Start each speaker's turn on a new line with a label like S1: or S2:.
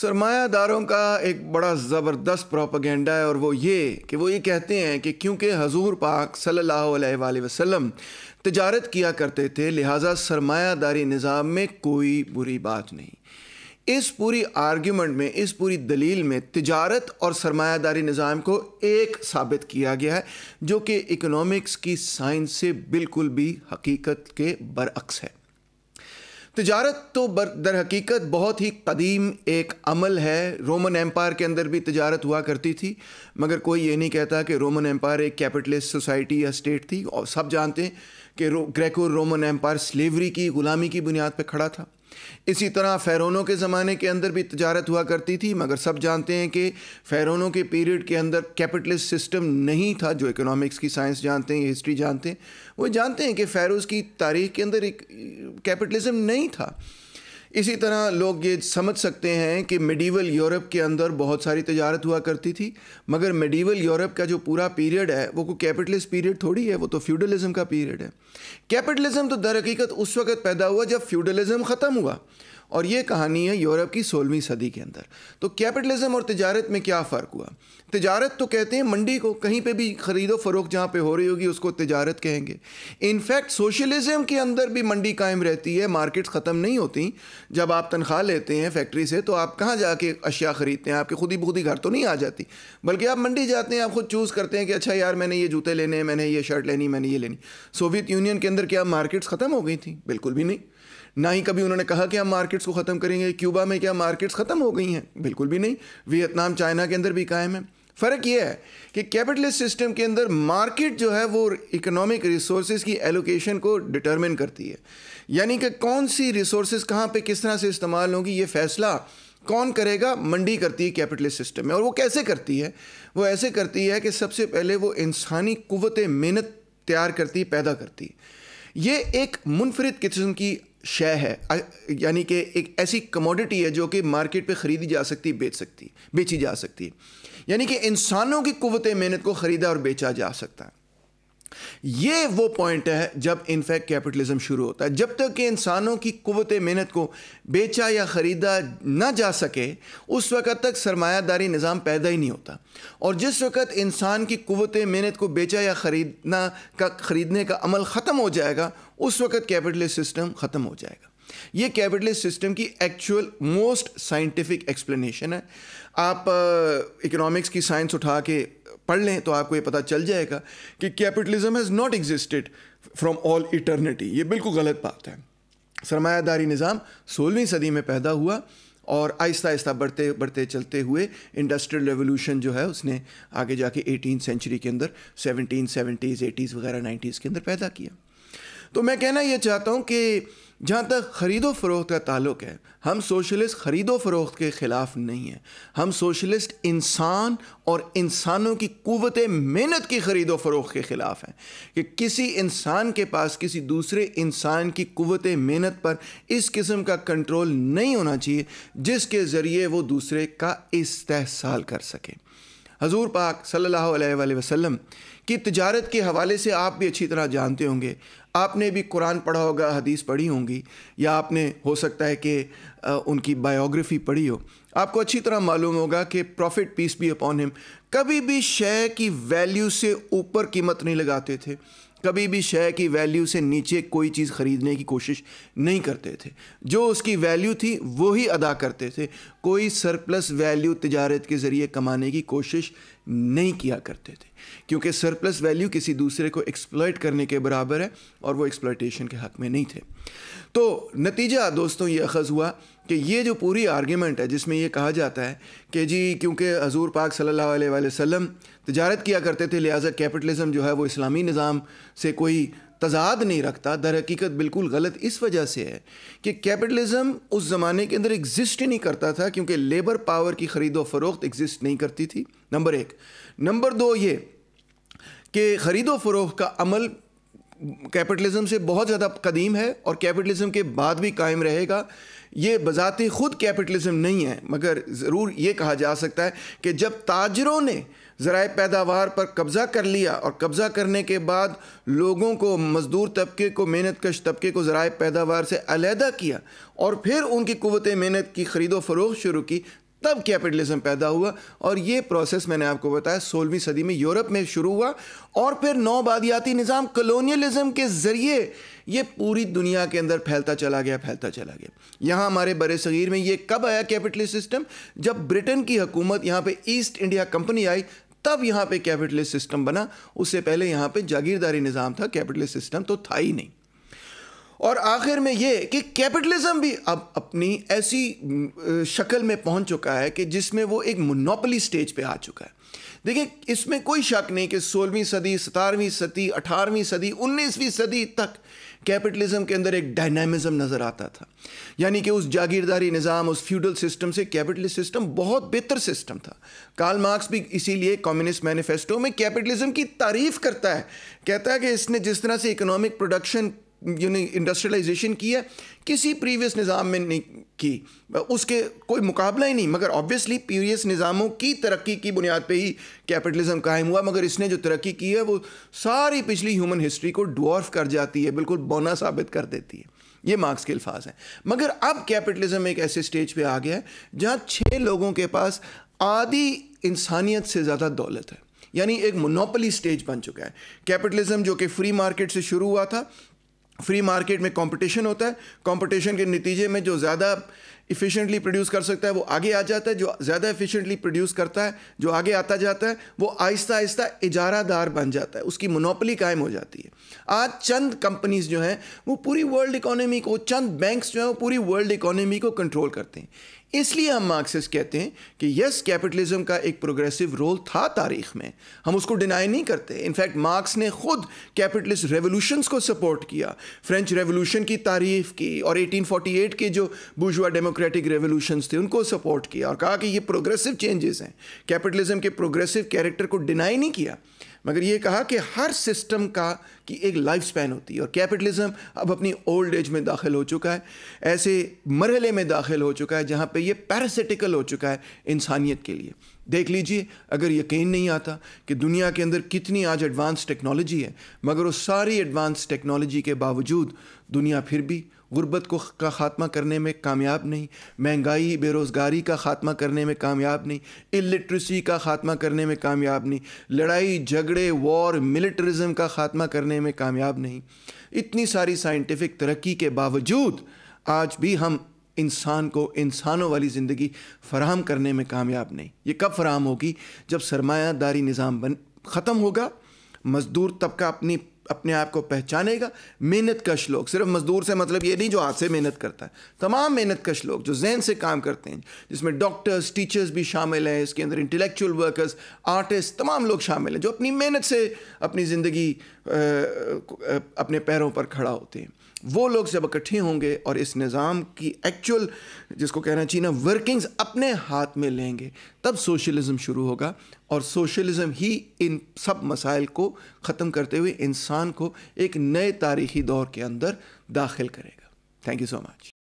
S1: सरमायादारों का एक बड़ा ज़बरदस्त प्रोपागेंडा है और वो ये कि वो ये कहते हैं कि क्योंकि हजूर पाक सल्ला वसम तजारत किया करते थे लिहाजा सरमायादारी निज़ाम में कोई बुरी बात नहीं इस पूरी आर्ग्यूमेंट में इस पूरी दलील में तजारत और सरमायादारी निज़ाम को एक साबित किया गया है जो कि इकोनॉमिक्स की साइंस से बिल्कुल भी हकीकत के बरअक्स है तजारत तो बर दर हकीकत बहुत ही कदीम एक अमल है रोमन एम्पायर के अंदर भी तजारत हुआ करती थी मगर कोई ये नहीं कहता कि रोमन एम्पायर एक कैपिटलिस्ट सोसाइटी या स्टेट थी और सब जानते हैं कि ग्रेको रोमन एम्पायर स्लेवरी की ग़ुलामी की बुनियाद पर खड़ा था इसी तरह फ़ैरोनों के ज़माने के अंदर भी तजारत हुआ करती थी मगर सब जानते हैं कि फ़ैरोनों के पीरियड के अंदर कैपिटलिस्ट सिस्टम नहीं था जो इकोनॉमिक्स की साइंस जानते हैं हिस्ट्री जानते हैं वो जानते हैं कि फ़ैरोज़ की तारीख के अंदर एक कैपिटलिज्म नहीं था इसी तरह लोग ये समझ सकते हैं कि मिडीवल यूरोप के अंदर बहुत सारी तजारत हुआ करती थी मगर मिडीवल यूरोप का जो पूरा पीरियड है वो कोई कैपिटलिस्ट पीरियड थोड़ी है वो तो फ्यूडलिज़म का पीरियड है कैपिटलिज़म तो दर हकीकत उस वक्त पैदा हुआ जब फ्यूडलिज़म ख़त्म हुआ और ये कहानी है यूरोप की सोलहवीं सदी के अंदर तो कैपिटलिज्म और तजारत में क्या फ़र्क हुआ तजारत तो कहते हैं मंडी को कहीं पे भी ख़रीदो फरोख जहाँ पे हो रही होगी उसको तजारत कहेंगे इनफैक्ट सोशलिज़म के अंदर भी मंडी कायम रहती है मार्केट्स ख़त्म नहीं होती जब आप तनख्वाह लेते हैं फैक्ट्री से तो आप कहाँ जाके अशिया ख़रीदते हैं आपके खुद ही खुद ही घर तो नहीं आ जाती बल्कि आप मंडी जाते हैं आप खुद चूज़ करते हैं कि अच्छा यार मैंने ये जूते लेने हैं मैंने ये शर्ट लेनी मैंने ये लेनी सोवियत यूनियन के अंदर क्या मार्केट्स ख़त्म हो गई थी बिल्कुल भी नहीं ना ही कभी उन्होंने कहा कि हम मार्केट्स को ख़त्म करेंगे क्यूबा में क्या मार्केट्स ख़त्म हो गई हैं बिल्कुल भी नहीं वियतनाम चाइना के अंदर भी कायम है फ़र्क यह है कि कैपिटलिस्ट सिस्टम के अंदर मार्केट जो है वो इकोनॉमिक रिसोर्स की एलोकेशन को डिटरमिन करती है यानी कि कौन सी रिसोर्स कहाँ पर किस तरह से इस्तेमाल होंगी ये फैसला कौन करेगा मंडी करती है कैपिटलिस्ट सिस्टम में और वो कैसे करती है वो ऐसे करती है कि सबसे पहले वो इंसानी कुत मेहनत तैयार करती पैदा करती ये एक मुनफरद किस्म की शय है यानी कि एक ऐसी कमोडिटी है जो कि मार्केट पे ख़रीदी जा सकती बेच सकती बेची जा सकती है यानी कि इंसानों की कुवत मेहनत को ख़रीदा और बेचा जा सकता है ये वो पॉइंट है जब इनफैक्ट कैपिटलिज्म शुरू होता है जब तक कि इंसानों की कुत मेहनत को बेचा या ख़रीदा ना जा सके उस वक़्त तक सरमायादारी निज़ाम पैदा ही नहीं होता और जिस वक़्त इंसान की कुत मेहनत को बेचा या ख़रीदना का ख़रीदने का अमल ख़त्म हो जाएगा उस वक़्त कैपिटलिस्ट सिस्टम ख़त्म हो जाएगा ये कैपिटलिस्ट सिस्टम की एक्चुअल मोस्ट साइंटिफिक एक्सप्लेनेशन है आप इकोनॉमिक्स uh, की साइंस उठा के पढ़ लें तो आपको ये पता चल जाएगा कि capitalism has not existed from all eternity ये बिल्कुल गलत बात है सरमायादारी निज़ाम सोलहवीं सदी में पैदा हुआ और आहिस्ता आहिस्ता बढ़ते बढ़ते चलते हुए इंडस्ट्रियल रेवोल्यूशन जो है उसने आगे जाके एटीन सेंचुरी के अंदर सेवनटीन सेवेंटीज़ एटीज़ वगैरह नाइन्टीज़ के अंदर पैदा किया तो मैं कहना यह चाहता हूँ कि जहाँ तक ख़रीदो फरोख्त का ताल्लुक है हम सोशलिस्ट ख़रीदो फरोख्त के ख़िलाफ़ नहीं हैं हम सोशलिस्ट इंसान और इंसानों की क़वत मेहनत की ख़रीदो फरोख्त के ख़िलाफ़ हैं कि किसी इंसान के पास किसी दूसरे इंसान की क़वत मेहनत पर इस किस्म का कंट्रोल नहीं होना चाहिए जिसके ज़रिए वो दूसरे का इस्तेसाल कर सके हजूर पाक सल्लल्लाहु अलैहि वसल्लम की तजारत के हवाले से आप भी अच्छी तरह जानते होंगे आपने भी कुरान पढ़ा होगा हदीस पढ़ी होंगी या आपने हो सकता है कि उनकी बायोग्राफी पढ़ी हो आपको अच्छी तरह मालूम होगा कि prophet peace be upon him कभी भी शेयर की वैल्यू से ऊपर कीमत नहीं लगाते थे कभी भी शय की वैल्यू से नीचे कोई चीज़ ख़रीदने की कोशिश नहीं करते थे जो उसकी वैल्यू थी वो ही अदा करते थे कोई सरप्लस वैल्यू तजारत के ज़रिए कमाने की कोशिश नहीं किया करते थे क्योंकि सरप्लस वैल्यू किसी दूसरे को एक्सप्लॉयट करने के बराबर है और वो एक्सप्लॉयटेशन के हक़ में नहीं थे तो नतीजा दोस्तों ये अखज़ हुआ कि ये जो पूरी आर्गुमेंट है जिसमें ये कहा जाता है कि जी क्योंकि हजूर पाक सल्लल्लाहु अलैहि वसल्लम तजारत किया करते थे लिहाजा कैपिटलिज्म जो है वो इस्लामी निज़ाम से कोई तजाद नहीं रखता दर हकीकत बिल्कुल गलत इस वजह से है कि कैपिटलिज्म उस ज़माने के अंदर एग्जिस्ट ही नहीं करता था क्योंकि लेबर पावर की ख़रीदो फरोख्त एग्जिस्ट नहीं करती थी नंबर एक नंबर दो ये कि ख़रीदो फरोख का अमल कैपिटलिज्म से बहुत ज़्यादा कदीम है और कैपिटलिज्म के बाद भी कायम रहेगा ये बजाते खुद कैपिटलिज्म नहीं है मगर ज़रूर ये कहा जा सकता है कि जब ताजरों ने ज़रा पैदावार पर कब्ज़ा कर लिया और कब्ज़ा करने के बाद लोगों को मज़दूर तबके को मेहनत कश तबके को ज़रा पैदावार से अलहदा किया और फिर उनकी कुवत मेहनत की ख़रीदो फरोख शुरू की तब कैपिटलिज्म पैदा हुआ और ये प्रोसेस मैंने आपको बताया सोलहवीं सदी में यूरोप में शुरू हुआ और फिर नौबादियाती निज़ाम कलोनियलिज्म के ज़रिए ये पूरी दुनिया के अंदर फैलता चला गया फैलता चला गया यहाँ हमारे बड़े सग़ीर में ये कब आया कैपिटलिस्ट सिस्टम जब ब्रिटेन की हुकूमत यहाँ पे ईस्ट इंडिया कंपनी आई तब यहाँ पे कैपिटलिस्ट सिस्टम बना उससे पहले यहाँ पे जागीरदारी निज़ाम था कैपिटलिस्ट सिस्टम तो था ही नहीं और आखिर में ये कि कैपिटलिज्म भी अब अपनी ऐसी शक्ल में पहुंच चुका है कि जिसमें वो एक मोनोपली स्टेज पे आ चुका है देखिए इसमें कोई शक नहीं कि सोलहवीं सदी सतारहवीं सदी अठारहवीं सदी उन्नीसवीं सदी तक कैपिटलिज्म के अंदर एक डायनामिज्म नज़र आता था यानी कि उस जागीरदारी निज़ाम उस फ्यूडल सिस्टम से कैपिटलिस्ट सिस्टम बहुत बेहतर सिस्टम था कार्ल मार्क्स भी इसीलिए कम्युनिस्ट मैनिफेस्टो में कैपिटलिज्म की तारीफ करता है कहता है कि इसने जिस तरह से इकोनॉमिक प्रोडक्शन इंडस्ट्रियलाइजेशन की है किसी प्रीवियस निज़ाम में नहीं की उसके कोई मुकाबला ही नहीं मगर ऑब्वियसली प्रीवियस निज़ामों की तरक्की की बुनियाद पे ही कैपिटलिज्म कायम हुआ मगर इसने जो तरक्की की है वो सारी पिछली ह्यूमन हिस्ट्री को डॉर्फ कर जाती है बिल्कुल बौना साबित कर देती है ये मार्क्स के अल्फाज हैं मगर अब कैपिटलिज्म एक ऐसे स्टेज पर आ गया है जहाँ छः लोगों के पास आधी इंसानियत से ज़्यादा दौलत है यानी एक मोनोपली स्टेज बन चुका है कैपिटलिज्म जो कि फ्री मार्केट से शुरू हुआ था फ्री मार्केट में कंपटीशन होता है कंपटीशन के नतीजे में जो ज़्यादा इफ़िशेंटली प्रोड्यूस कर सकता है वो आगे आ जाता है जो ज़्यादा इफ़िशेंटली प्रोड्यूस करता है जो आगे आता जाता है वो आहिस्ता आहिस्ता इजारादार बन जाता है उसकी मोनोपली कायम हो जाती है आज चंद कंपनीज़ जो हैं वो पूरी वर्ल्ड इकोनॉमी को चंद बैंक्स जो हैं वो पूरी वर्ल्ड इकोनॉमी को कंट्रोल करते हैं इसलिए हम मार्क्सिस्ट कहते हैं कि यस कैपिटलिज्म का एक प्रोग्रेसिव रोल था तारीख में हम उसको डिनाई नहीं करते इनफैक्ट मार्क्स ने खुद कैपिटलिस्ट रेवोल्यूशंस को सपोर्ट किया फ्रेंच रेवोल्यूशन की तारीफ की और 1848 के जो बुजुआ डेमोक्रेटिक रेवोल्यूशंस थे उनको सपोर्ट किया और कहा कि ये प्रोग्रेसिव चेंजेस हैं कैपिटलिज्म के प्रोग्रेसिव कैरेक्टर को डिनाई नहीं किया मगर ये कहा कि हर सिस्टम का कि एक लाइफ स्पैन होती है और कैपिटलिज्म अब अपनी ओल्ड एज में दाखिल हो चुका है ऐसे मरहले में दाखिल हो चुका है जहाँ पे ये पैरासिटिकल हो चुका है इंसानियत के लिए देख लीजिए अगर यकीन नहीं आता कि दुनिया के अंदर कितनी आज एडवांस टेक्नोलॉजी है मगर उस सारी एडवांस टेक्नोलॉजी के बावजूद दुनिया फिर भी गुर्बत को का ख़ात्मा करने में कामयाब नहीं महंगाई बेरोज़गारी का ख़ात्मा करने में कामयाब नहीं इलिट्रेसी का ख़ात्मा करने में कामयाब नहीं लड़ाई झगड़े वॉर मिलिट्रिज़म का ख़ात्मा करने में कामयाब नहीं इतनी सारी साइंटिफिक तरक्की के बावजूद आज भी हम इंसान को इंसानों वाली ज़िंदगी फराहम करने में कामयाब नहीं ये कब फराहम होगी जब सरमायादारी निज़ाम बन ख़त्म होगा मज़दूर तबका अपनी अपने आप को पहचानेगा मेहनत कश लोग सिर्फ मज़दूर से मतलब ये नहीं जो हाथ से मेहनत करता है तमाम मेहनत कश लोग जो जहन से काम करते हैं जिसमें डॉक्टर्स टीचर्स भी शामिल हैं इसके अंदर इंटेलेक्चुअल वर्कर्स आर्टिस्ट तमाम लोग शामिल हैं जो अपनी मेहनत से अपनी ज़िंदगी अपने पैरों पर खड़ा होते हैं वो लोग जब इकट्ठे होंगे और इस निज़ाम की एक्चुअल जिसको कहना चाहिए ना वर्किंग्स अपने हाथ में लेंगे तब सोशलिज्म शुरू होगा और सोशलिज़म ही इन सब मसाइल को ख़त्म करते हुए इंसान को एक नए तारीखी दौर के अंदर दाखिल करेगा थैंक यू सो मच